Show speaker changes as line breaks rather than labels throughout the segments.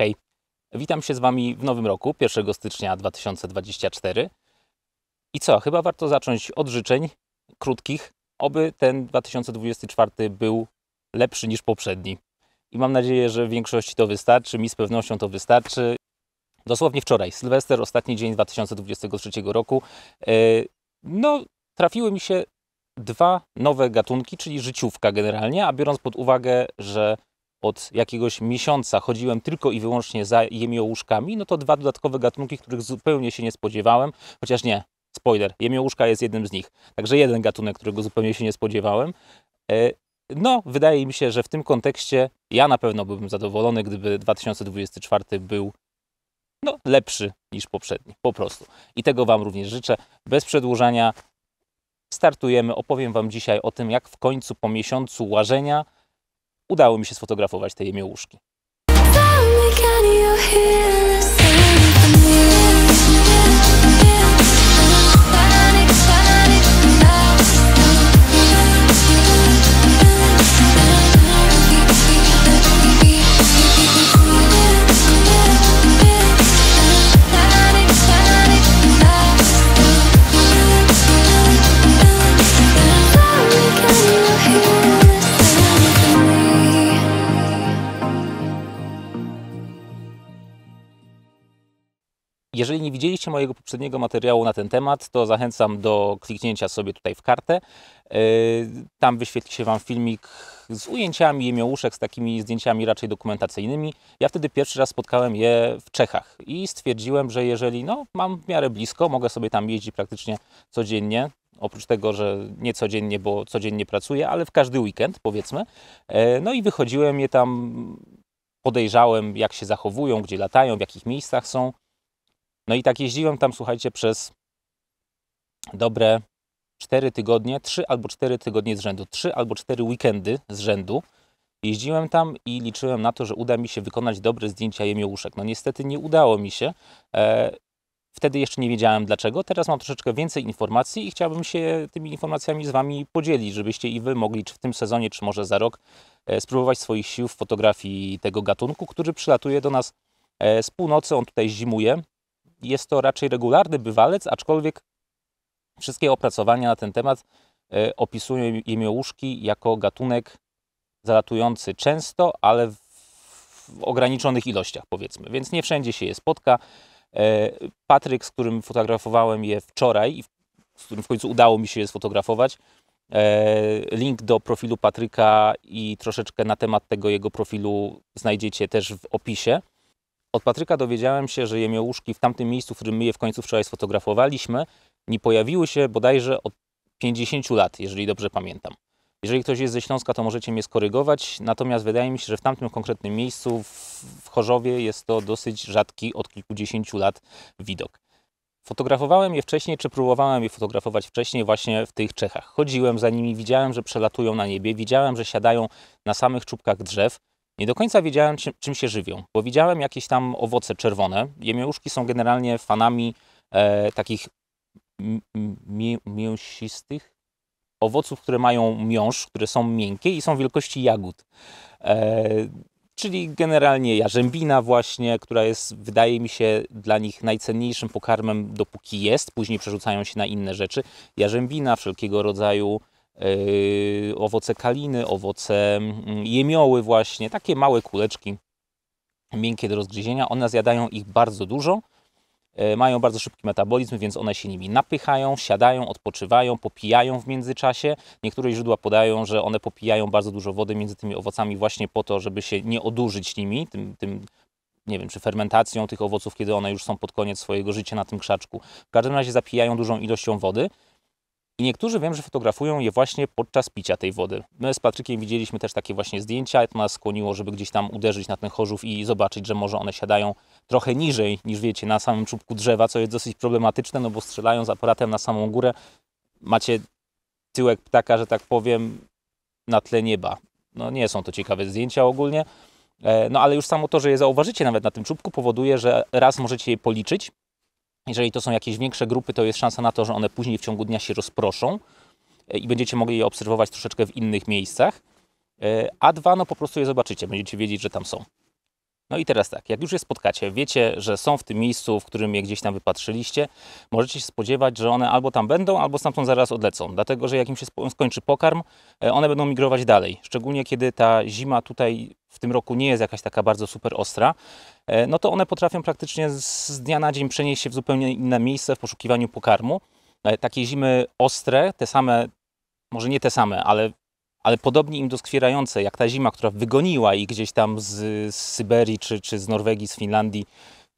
Hej, witam się z Wami w nowym roku, 1 stycznia 2024. I co, chyba warto zacząć od życzeń krótkich, oby ten 2024 był lepszy niż poprzedni. I mam nadzieję, że większości to wystarczy, mi z pewnością to wystarczy. Dosłownie wczoraj, Sylwester, ostatni dzień 2023 roku, e, no trafiły mi się dwa nowe gatunki, czyli życiówka generalnie, a biorąc pod uwagę, że od jakiegoś miesiąca chodziłem tylko i wyłącznie za jemiołuszkami, no to dwa dodatkowe gatunki, których zupełnie się nie spodziewałem, chociaż nie, spoiler, jemiołuszka jest jednym z nich. Także jeden gatunek, którego zupełnie się nie spodziewałem. E, no, wydaje mi się, że w tym kontekście ja na pewno byłbym zadowolony, gdyby 2024 był no, lepszy niż poprzedni, po prostu. I tego Wam również życzę. Bez przedłużania startujemy. Opowiem Wam dzisiaj o tym, jak w końcu po miesiącu łażenia udało mi się sfotografować te jemiołuszki. Jeżeli nie widzieliście mojego poprzedniego materiału na ten temat, to zachęcam do kliknięcia sobie tutaj w kartę. Y, tam wyświetli się Wam filmik z ujęciami jemiołuszek, z takimi zdjęciami raczej dokumentacyjnymi. Ja wtedy pierwszy raz spotkałem je w Czechach i stwierdziłem, że jeżeli no, mam w miarę blisko, mogę sobie tam jeździć praktycznie codziennie, oprócz tego, że nie codziennie, bo codziennie pracuję, ale w każdy weekend powiedzmy. Y, no i wychodziłem je tam, podejrzałem jak się zachowują, gdzie latają, w jakich miejscach są. No i tak jeździłem tam, słuchajcie, przez dobre 4 tygodnie, 3 albo 4 tygodnie z rzędu, 3 albo 4 weekendy z rzędu. Jeździłem tam i liczyłem na to, że uda mi się wykonać dobre zdjęcia jemiołuszek. No niestety nie udało mi się. E, wtedy jeszcze nie wiedziałem dlaczego. Teraz mam troszeczkę więcej informacji i chciałbym się tymi informacjami z Wami podzielić, żebyście i Wy mogli, czy w tym sezonie, czy może za rok, e, spróbować swoich sił w fotografii tego gatunku, który przylatuje do nas e, z północy. On tutaj zimuje jest to raczej regularny bywalec, aczkolwiek wszystkie opracowania na ten temat e, opisują jemiołuszki jako gatunek zalatujący często, ale w ograniczonych ilościach powiedzmy, więc nie wszędzie się je spotka. E, Patryk, z którym fotografowałem je wczoraj i z którym w końcu udało mi się je sfotografować, e, Link do profilu Patryka i troszeczkę na temat tego jego profilu znajdziecie też w opisie. Od Patryka dowiedziałem się, że jemiołuszki w tamtym miejscu, w którym my je w końcu wczoraj sfotografowaliśmy, nie pojawiły się bodajże od 50 lat, jeżeli dobrze pamiętam. Jeżeli ktoś jest ze Śląska, to możecie mnie skorygować, natomiast wydaje mi się, że w tamtym konkretnym miejscu, w Chorzowie, jest to dosyć rzadki od kilkudziesięciu lat widok. Fotografowałem je wcześniej, czy próbowałem je fotografować wcześniej właśnie w tych Czechach. Chodziłem za nimi, widziałem, że przelatują na niebie, widziałem, że siadają na samych czubkach drzew, nie do końca wiedziałem, czym, się żywią, bo widziałem jakieś tam owoce czerwone. Jemiołuszki są generalnie fanami e, takich mi mięsistych owoców, które mają miąższ, które są miękkie i są wielkości jagód. E, czyli generalnie jarzębina właśnie, która jest, wydaje mi się, dla nich najcenniejszym pokarmem, dopóki jest. Później przerzucają się na inne rzeczy. Jarzębina, wszelkiego rodzaju E, owoce kaliny, owoce mm, jemioły właśnie, takie małe kuleczki miękkie do rozgryzienia. One zjadają ich bardzo dużo, e, mają bardzo szybki metabolizm, więc one się nimi napychają, siadają, odpoczywają, popijają w międzyczasie. Niektóre źródła podają, że one popijają bardzo dużo wody między tymi owocami właśnie po to, żeby się nie odurzyć nimi, tym, tym nie wiem, czy fermentacją tych owoców, kiedy one już są pod koniec swojego życia na tym krzaczku. W każdym razie zapijają dużą ilością wody i niektórzy wiem, że fotografują je właśnie podczas picia tej wody. My z Patrykiem widzieliśmy też takie właśnie zdjęcia. To nas skłoniło, żeby gdzieś tam uderzyć na ten chorzów i zobaczyć, że może one siadają trochę niżej niż wiecie, na samym czubku drzewa, co jest dosyć problematyczne, no bo strzelając aparatem na samą górę. Macie tyłek ptaka, że tak powiem, na tle nieba. No nie są to ciekawe zdjęcia ogólnie. E, no ale już samo to, że je zauważycie nawet na tym czubku powoduje, że raz możecie je policzyć, jeżeli to są jakieś większe grupy, to jest szansa na to, że one później w ciągu dnia się rozproszą e, i będziecie mogli je obserwować troszeczkę w innych miejscach. E, a dwa, no po prostu je zobaczycie, będziecie wiedzieć, że tam są. No i teraz tak, jak już je spotkacie, wiecie, że są w tym miejscu, w którym je gdzieś tam wypatrzyliście, możecie się spodziewać, że one albo tam będą, albo stamtąd zaraz odlecą, dlatego że jak im się skończy pokarm, e, one będą migrować dalej. Szczególnie kiedy ta zima tutaj w tym roku nie jest jakaś taka bardzo super ostra, e, no to one potrafią praktycznie z dnia na dzień przenieść się w zupełnie inne miejsce w poszukiwaniu pokarmu. E, takie zimy ostre, te same, może nie te same, ale ale podobnie im doskwierające, jak ta zima, która wygoniła ich gdzieś tam z, z Syberii czy, czy z Norwegii, z Finlandii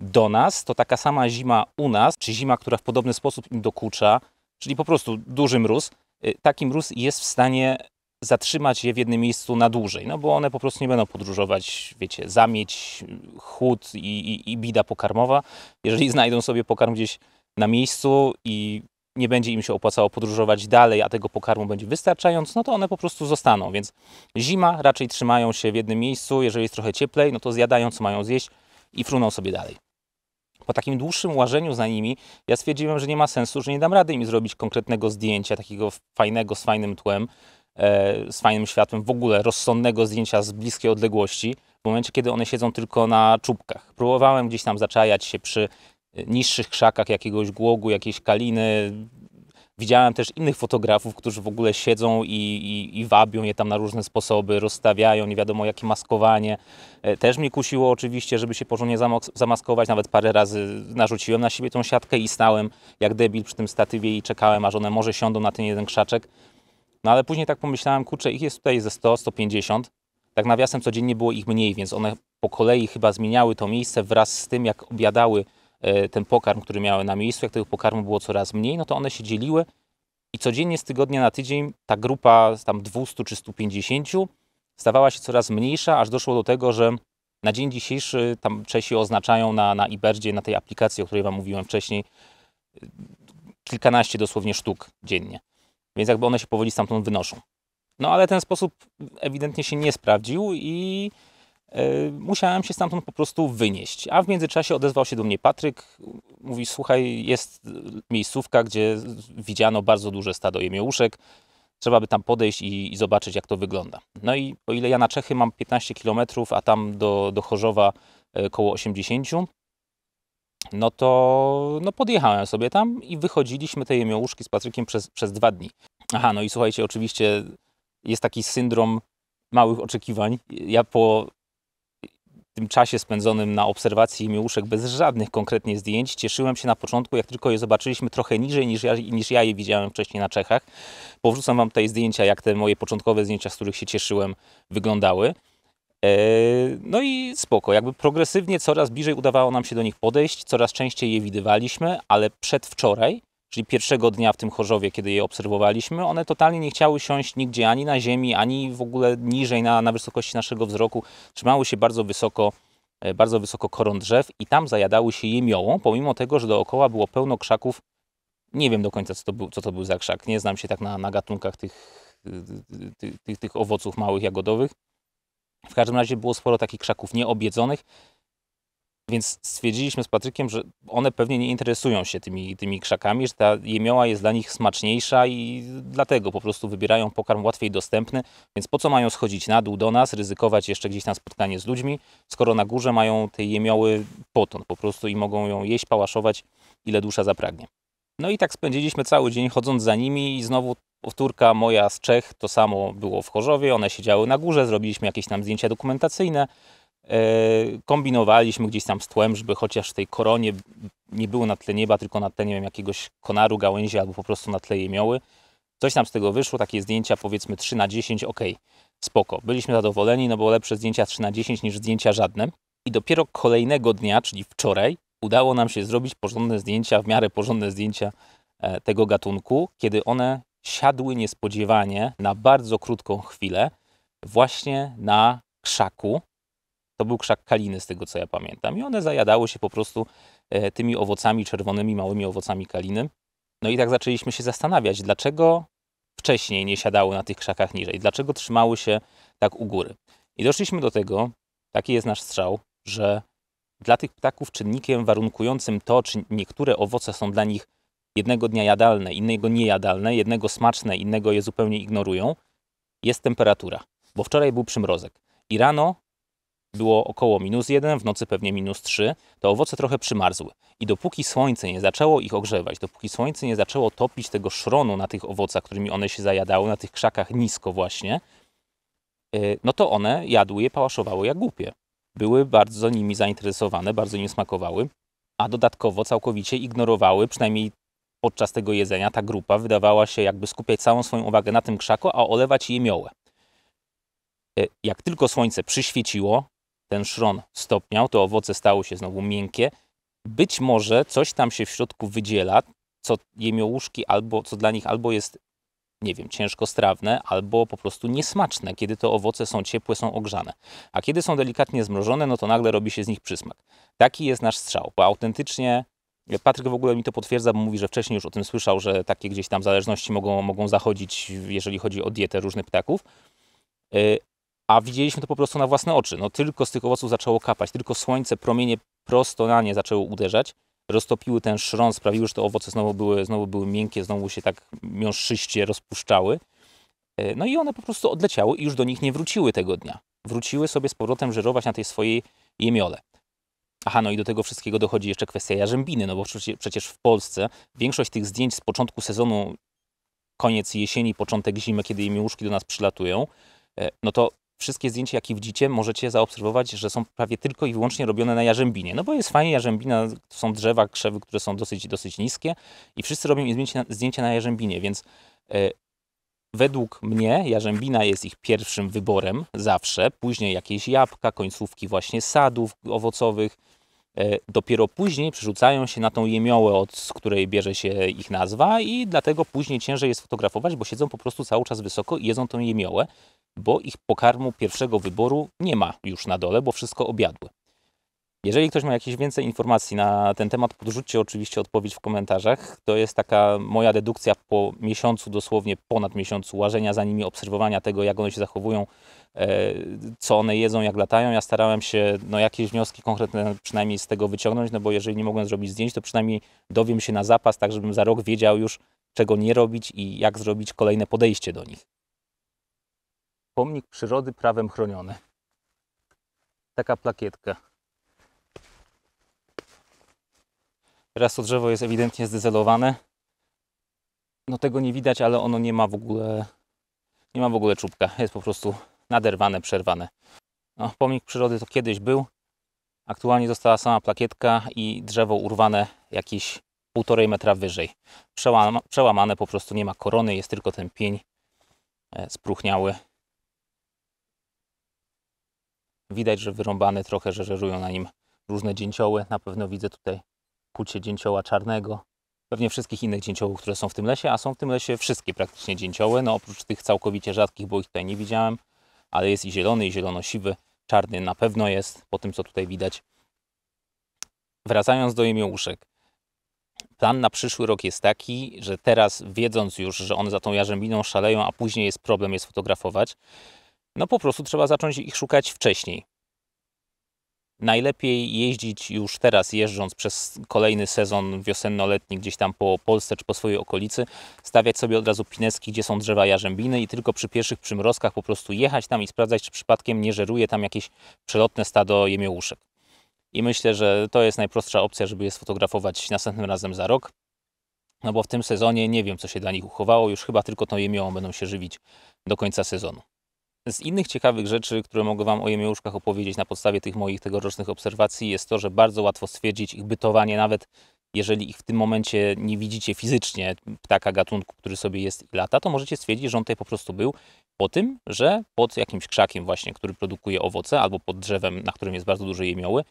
do nas, to taka sama zima u nas, czy zima, która w podobny sposób im dokucza, czyli po prostu duży mróz, y, taki mróz jest w stanie zatrzymać je w jednym miejscu na dłużej, no bo one po prostu nie będą podróżować, wiecie, zamieć, chłód i, i, i bida pokarmowa. Jeżeli znajdą sobie pokarm gdzieś na miejscu i nie będzie im się opłacało podróżować dalej, a tego pokarmu będzie wystarczająco, no to one po prostu zostaną. Więc zima raczej trzymają się w jednym miejscu, jeżeli jest trochę cieplej, no to zjadają co mają zjeść i fruną sobie dalej. Po takim dłuższym łażeniu za nimi, ja stwierdziłem, że nie ma sensu, że nie dam rady im zrobić konkretnego zdjęcia, takiego fajnego, z fajnym tłem, e, z fajnym światłem, w ogóle rozsądnego zdjęcia z bliskiej odległości, w momencie, kiedy one siedzą tylko na czubkach. Próbowałem gdzieś tam zaczajać się przy niższych krzakach jakiegoś głogu, jakiejś kaliny. Widziałem też innych fotografów, którzy w ogóle siedzą i, i, i wabią je tam na różne sposoby, rozstawiają, nie wiadomo jakie maskowanie. E, też mnie kusiło oczywiście, żeby się porządnie zamaskować. Nawet parę razy narzuciłem na siebie tą siatkę i stałem jak debil przy tym statywie i czekałem, aż one może siądą na ten jeden krzaczek. No ale później tak pomyślałem, kurczę, ich jest tutaj ze 100, 150. Tak nawiasem codziennie było ich mniej, więc one po kolei chyba zmieniały to miejsce wraz z tym, jak obiadały E, ten pokarm, który miały na miejscu, jak tego pokarmu było coraz mniej, no to one się dzieliły i codziennie z tygodnia na tydzień ta grupa z tam 200 czy 150 stawała się coraz mniejsza, aż doszło do tego, że na dzień dzisiejszy tam Czesi oznaczają na, na Iberdzie, na tej aplikacji, o której Wam mówiłem wcześniej, kilkanaście dosłownie sztuk dziennie. Więc jakby one się powoli stamtąd wynoszą. No ale ten sposób ewidentnie się nie sprawdził i E, musiałem się stamtąd po prostu wynieść. A w międzyczasie odezwał się do mnie Patryk. Mówi: Słuchaj, jest miejscówka, gdzie widziano bardzo duże stado jemiołuszek. Trzeba by tam podejść i, i zobaczyć, jak to wygląda. No i o ile ja na Czechy mam 15 km, a tam do, do Chorzowa e, koło 80, no to no podjechałem sobie tam i wychodziliśmy te jemiołuszki z Patrykiem przez, przez dwa dni. Aha, no i słuchajcie, oczywiście jest taki syndrom małych oczekiwań. Ja po tym czasie spędzonym na obserwacji miłuszek bez żadnych konkretnie zdjęć cieszyłem się na początku, jak tylko je zobaczyliśmy trochę niżej niż ja, niż ja je widziałem wcześniej na Czechach. Powrzucam Wam tutaj zdjęcia, jak te moje początkowe zdjęcia, z których się cieszyłem, wyglądały. E, no i spoko, jakby progresywnie coraz bliżej udawało nam się do nich podejść, coraz częściej je widywaliśmy, ale przedwczoraj czyli pierwszego dnia w tym chorzowie, kiedy je obserwowaliśmy, one totalnie nie chciały siąść nigdzie ani na ziemi, ani w ogóle niżej na, na wysokości naszego wzroku. Trzymały się bardzo wysoko, e, bardzo wysoko koron drzew i tam zajadały się jemiołą, pomimo tego, że dookoła było pełno krzaków. Nie wiem do końca, co to był, co to był za krzak. Nie znam się tak na, na gatunkach tych, tych, tych, tych owoców małych, jagodowych. W każdym razie było sporo takich krzaków nieobiedzonych, więc stwierdziliśmy z Patrykiem, że one pewnie nie interesują się tymi, tymi krzakami, że ta jemioła jest dla nich smaczniejsza i dlatego po prostu wybierają pokarm łatwiej dostępny. Więc po co mają schodzić na dół do nas, ryzykować jeszcze gdzieś tam spotkanie z ludźmi, skoro na górze mają te jemioły potąd po prostu i mogą ją jeść, pałaszować ile dusza zapragnie. No i tak spędziliśmy cały dzień chodząc za nimi i znowu powtórka moja z Czech, to samo było w Chorzowie, one siedziały na górze, zrobiliśmy jakieś tam zdjęcia dokumentacyjne, E, kombinowaliśmy gdzieś tam z tłem, żeby chociaż w tej koronie nie było na tle nieba, tylko na tle nie wiem, jakiegoś konaru, gałęzi albo po prostu na tle jemioły. Coś tam z tego wyszło, takie zdjęcia powiedzmy 3 na 10, ok, spoko. Byliśmy zadowoleni, no bo lepsze zdjęcia 3 na 10 niż zdjęcia żadne. I dopiero kolejnego dnia, czyli wczoraj, udało nam się zrobić porządne zdjęcia, w miarę porządne zdjęcia e, tego gatunku, kiedy one siadły niespodziewanie na bardzo krótką chwilę właśnie na krzaku, to był krzak kaliny, z tego co ja pamiętam. I one zajadały się po prostu e, tymi owocami czerwonymi, małymi owocami kaliny. No i tak zaczęliśmy się zastanawiać, dlaczego wcześniej nie siadały na tych krzakach niżej, dlaczego trzymały się tak u góry. I doszliśmy do tego, taki jest nasz strzał, że dla tych ptaków czynnikiem warunkującym to, czy niektóre owoce są dla nich jednego dnia jadalne, innego niejadalne, jednego smaczne, innego je zupełnie ignorują, jest temperatura. Bo wczoraj był przymrozek i rano było około minus 1, w nocy pewnie minus 3, to owoce trochę przymarzły. I dopóki słońce nie zaczęło ich ogrzewać, dopóki słońce nie zaczęło topić tego szronu na tych owocach, którymi one się zajadały, na tych krzakach nisko właśnie, y, no to one jadły je, pałaszowały jak głupie. Były bardzo nimi zainteresowane, bardzo im smakowały, a dodatkowo całkowicie ignorowały, przynajmniej podczas tego jedzenia, ta grupa wydawała się jakby skupiać całą swoją uwagę na tym krzaku, a olewać je miołę. Y, jak tylko słońce przyświeciło, ten szron stopniał, to owoce stały się znowu miękkie. Być może coś tam się w środku wydziela, co jemiołuszki albo co dla nich albo jest nie wiem, ciężko strawne albo po prostu niesmaczne, kiedy to owoce są ciepłe, są ogrzane. A kiedy są delikatnie zmrożone, no to nagle robi się z nich przysmak. Taki jest nasz strzał, bo autentycznie e, Patryk w ogóle mi to potwierdza, bo mówi, że wcześniej już o tym słyszał, że takie gdzieś tam zależności mogą, mogą zachodzić, jeżeli chodzi o dietę różnych ptaków. E, a widzieliśmy to po prostu na własne oczy. No tylko z tych owoców zaczęło kapać, tylko słońce, promienie prosto na nie zaczęło uderzać, roztopiły ten szron, sprawiły, że te owoce znowu były, znowu były miękkie, znowu się tak mięszyście rozpuszczały. E, no i one po prostu odleciały i już do nich nie wróciły tego dnia. Wróciły sobie z powrotem żerować na tej swojej jemiole. Aha, no i do tego wszystkiego dochodzi jeszcze kwestia jarzębiny, no bo przecież w Polsce większość tych zdjęć z początku sezonu, koniec jesieni, początek zimy, kiedy jemiołuszki do nas przylatują, e, no to wszystkie zdjęcia, jakie widzicie, możecie zaobserwować, że są prawie tylko i wyłącznie robione na jarzębinie. No bo jest fajnie, jarzębina, są drzewa, krzewy, które są dosyć, dosyć niskie i wszyscy robią zdjęcia, zdjęcia na jarzębinie, więc e, według mnie jarzębina jest ich pierwszym wyborem zawsze, później jakieś jabłka, końcówki właśnie sadów owocowych, e, Dopiero później przerzucają się na tą jemiołę, od której bierze się ich nazwa, i dlatego później ciężej jest fotografować, bo siedzą po prostu cały czas wysoko i jedzą tą jemiołę bo ich pokarmu pierwszego wyboru nie ma już na dole, bo wszystko objadły. Jeżeli ktoś ma jakieś więcej informacji na ten temat, podrzućcie oczywiście odpowiedź w komentarzach. To jest taka moja dedukcja po miesiącu, dosłownie ponad miesiącu łażenia za nimi, obserwowania tego, jak one się zachowują, e, co one jedzą, jak latają. Ja starałem się no, jakieś wnioski konkretne przynajmniej z tego wyciągnąć, no bo jeżeli nie mogłem zrobić zdjęć, to przynajmniej dowiem się na zapas, tak żebym za rok wiedział już, czego nie robić i jak zrobić kolejne podejście do nich. Pomnik przyrody prawem chroniony. Taka plakietka. Teraz to drzewo jest ewidentnie zdezelowane. No tego nie widać, ale ono nie ma w ogóle nie ma w ogóle czubka. Jest po prostu naderwane, przerwane. No, pomnik przyrody to kiedyś był. Aktualnie została sama plakietka i drzewo urwane jakieś półtorej metra wyżej. Przełama, przełamane po prostu nie ma korony, jest tylko ten pień e, spruchniały Widać, że wyrąbane trochę, że żerują na nim różne dzięcioły. Na pewno widzę tutaj kucie dzięcioła czarnego. Pewnie wszystkich innych dzięciołów, które są w tym lesie, a są w tym lesie wszystkie praktycznie dzięcioły, no oprócz tych całkowicie rzadkich, bo ich tutaj nie widziałem, ale jest i zielony, i zielono-siwy, czarny na pewno jest, po tym co tutaj widać. Wracając do jemiołuszek. Plan na przyszły rok jest taki, że teraz wiedząc już, że one za tą jarzębiną szaleją, a później jest problem je sfotografować, no po prostu trzeba zacząć ich szukać wcześniej. Najlepiej jeździć już teraz, jeżdżąc przez kolejny sezon wiosenno-letni gdzieś tam po Polsce czy po swojej okolicy, stawiać sobie od razu pineski, gdzie są drzewa jarzębiny i tylko przy pierwszych przymrozkach po prostu jechać tam i sprawdzać, czy przypadkiem nie żeruje tam jakieś przelotne stado jemiołuszek. I myślę, że to jest najprostsza opcja, żeby je sfotografować następnym razem za rok. No bo w tym sezonie nie wiem, co się dla nich uchowało, już chyba tylko tą jemiołą będą się żywić do końca sezonu. Z innych ciekawych rzeczy, które mogę Wam o jemiołuszkach opowiedzieć na podstawie tych moich tegorocznych obserwacji, jest to, że bardzo łatwo stwierdzić ich bytowanie, nawet jeżeli ich w tym momencie nie widzicie fizycznie, ptaka gatunku, który sobie jest i lata, to możecie stwierdzić, że on tutaj po prostu był po tym, że pod jakimś krzakiem właśnie, który produkuje owoce, albo pod drzewem, na którym jest bardzo duże jemioły,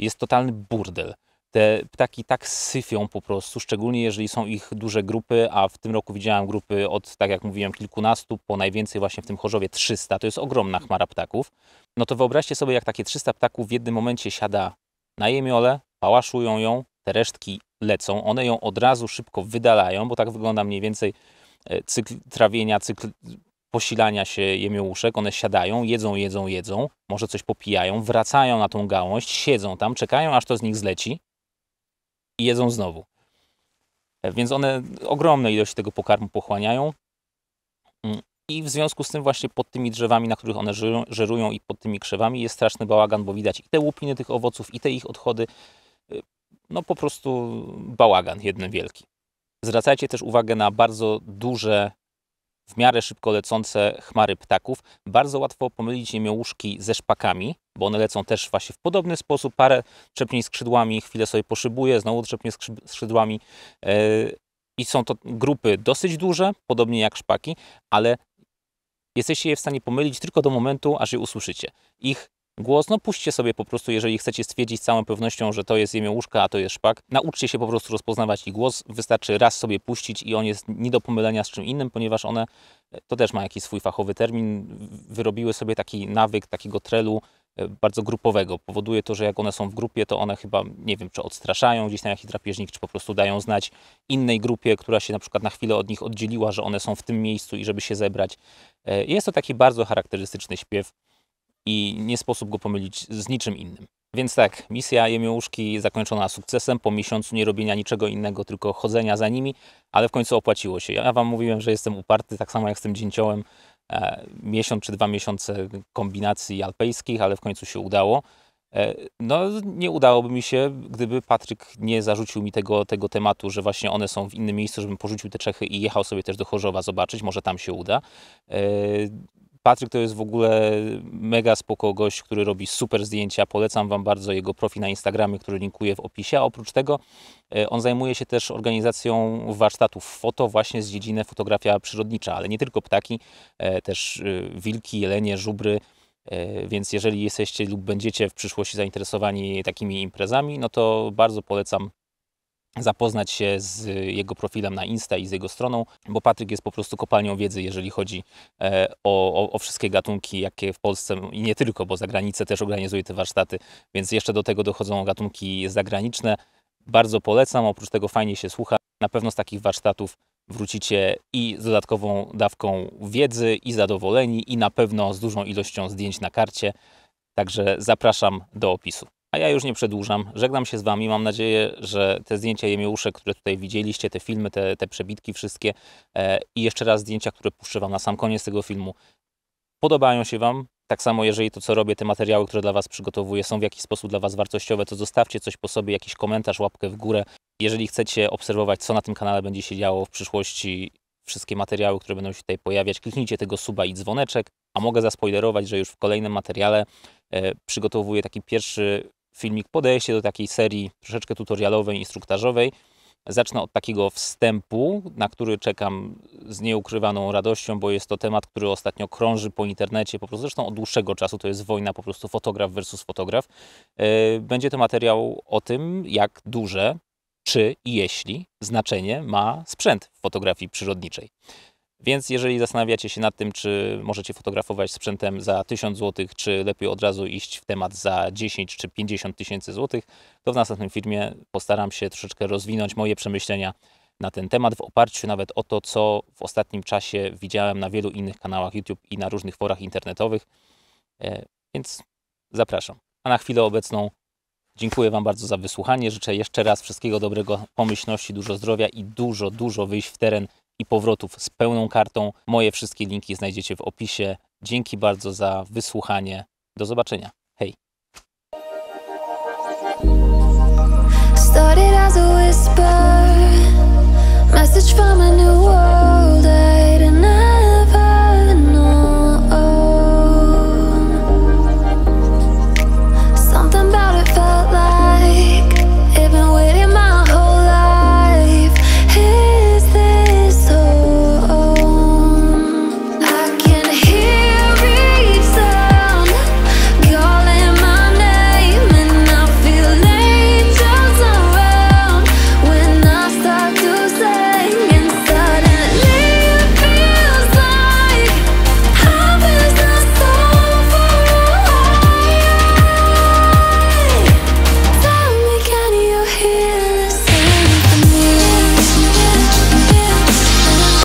jest totalny burdel te ptaki tak syfią po prostu, szczególnie jeżeli są ich duże grupy, a w tym roku widziałem grupy od, tak jak mówiłem, kilkunastu, po najwięcej właśnie w tym Chorzowie 300, to jest ogromna chmara ptaków. No to wyobraźcie sobie, jak takie 300 ptaków w jednym momencie siada na jemiole, pałaszują ją, te resztki lecą, one ją od razu szybko wydalają, bo tak wygląda mniej więcej e, cykl trawienia, cykl posilania się jemiołuszek, one siadają, jedzą, jedzą, jedzą, może coś popijają, wracają na tą gałąź, siedzą tam, czekają aż to z nich zleci, i jedzą znowu. E, więc one ogromne ilości tego pokarmu pochłaniają. Mm, I w związku z tym właśnie pod tymi drzewami, na których one żerują i pod tymi krzewami jest straszny bałagan, bo widać i te łupiny tych owoców, i te ich odchody. E, no po prostu bałagan jeden wielki. Zwracajcie też uwagę na bardzo duże w miarę szybko lecące chmary ptaków. Bardzo łatwo pomylić niemiołuszki ze szpakami, bo one lecą też właśnie w podobny sposób. Parę trzepnień skrzydłami, chwilę sobie poszybuje, znowu trzepnie skrzydłami. E, I są to grupy dosyć duże, podobnie jak szpaki, ale jesteście je w stanie pomylić tylko do momentu, aż je usłyszycie. Ich głos, no puśćcie sobie po prostu, jeżeli chcecie stwierdzić z całą pewnością, że to jest jemiołuszka, a to jest szpak. Nauczcie się po prostu rozpoznawać ich głos, wystarczy raz sobie puścić i on jest nie do pomylenia z czym innym, ponieważ one, e, to też ma jakiś swój fachowy termin, wyrobiły sobie taki nawyk takiego trelu e, bardzo grupowego. Powoduje to, że jak one są w grupie, to one chyba, nie wiem, czy odstraszają gdzieś tam jakiś drapieżnik, czy po prostu dają znać innej grupie, która się na przykład na chwilę od nich oddzieliła, że one są w tym miejscu i żeby się zebrać. E, jest to taki bardzo charakterystyczny śpiew i nie sposób go pomylić z niczym innym. Więc tak, misja Jemiołuszki zakończona sukcesem, po miesiącu nie robienia niczego innego, tylko chodzenia za nimi, ale w końcu opłaciło się. Ja Wam mówiłem, że jestem uparty, tak samo jak z tym dzięciołem, e, miesiąc czy dwa miesiące kombinacji alpejskich, ale w końcu się udało. E, no, nie udałoby mi się, gdyby Patryk nie zarzucił mi tego, tego tematu, że właśnie one są w innym miejscu, żebym porzucił te Czechy i jechał sobie też do Chorzowa zobaczyć, może tam się uda. E, Patryk to jest w ogóle mega spoko gość, który robi super zdjęcia. Polecam Wam bardzo jego profil na Instagramie, który linkuję w opisie. A oprócz tego e, on zajmuje się też organizacją warsztatów foto właśnie z dziedziny fotografia przyrodnicza, ale nie tylko ptaki, e, też e, wilki, jelenie, żubry. Więc jeżeli jesteście lub będziecie w przyszłości zainteresowani takimi imprezami, no to bardzo polecam zapoznać się z jego profilem na Insta i z jego stroną, bo Patryk jest po prostu kopalnią wiedzy, jeżeli chodzi e, o, o, o, wszystkie gatunki, jakie w Polsce i nie tylko, bo za granicę też organizuje te warsztaty, więc jeszcze do tego dochodzą gatunki zagraniczne. Bardzo polecam, oprócz tego fajnie się słucha. Na pewno z takich warsztatów wrócicie i z dodatkową dawką wiedzy, i zadowoleni, i na pewno z dużą ilością zdjęć na karcie. Także zapraszam do opisu. A ja już nie przedłużam. Żegnam się z Wami. Mam nadzieję, że te zdjęcia jemiołusze, które tutaj widzieliście, te filmy, te, te przebitki wszystkie e, i jeszcze raz zdjęcia, które puszczę Wam na sam koniec tego filmu, podobają się Wam. Tak samo, jeżeli to, co robię, te materiały, które dla Was przygotowuję, są w jakiś sposób dla Was wartościowe, to zostawcie coś po sobie, jakiś komentarz, łapkę w górę. Jeżeli chcecie obserwować, co na tym kanale będzie się działo w przyszłości, wszystkie materiały, które będą się tutaj pojawiać, kliknijcie tego suba i dzwoneczek. A mogę zaspoilerować, że już w kolejnym materiale e, przygotowuję taki pierwszy filmik podejście do takiej serii troszeczkę tutorialowej, instruktażowej. Zacznę od takiego wstępu, na który czekam z nieukrywaną radością, bo jest to temat, który ostatnio krąży po internecie, po prostu zresztą od dłuższego czasu, to jest wojna po prostu fotograf versus fotograf. E, będzie to materiał o tym, jak duże czy i jeśli znaczenie ma sprzęt w fotografii przyrodniczej. Więc jeżeli zastanawiacie się nad tym, czy możecie fotografować sprzętem za 1000 zł, czy lepiej od razu iść w temat za 10 czy 50 tysięcy złotych, to w następnym filmie postaram się troszeczkę rozwinąć moje przemyślenia na ten temat w oparciu nawet o to, co w ostatnim czasie widziałem na wielu innych kanałach YouTube i na różnych forach internetowych. E, więc zapraszam. A na chwilę obecną dziękuję Wam bardzo za wysłuchanie. Życzę jeszcze raz wszystkiego dobrego, pomyślności, dużo zdrowia i dużo, dużo wyjść w teren i powrotów z pełną kartą. Moje wszystkie linki znajdziecie w opisie. Dzięki bardzo za wysłuchanie. Do zobaczenia. Hej. Started as a whisper, message from a new world.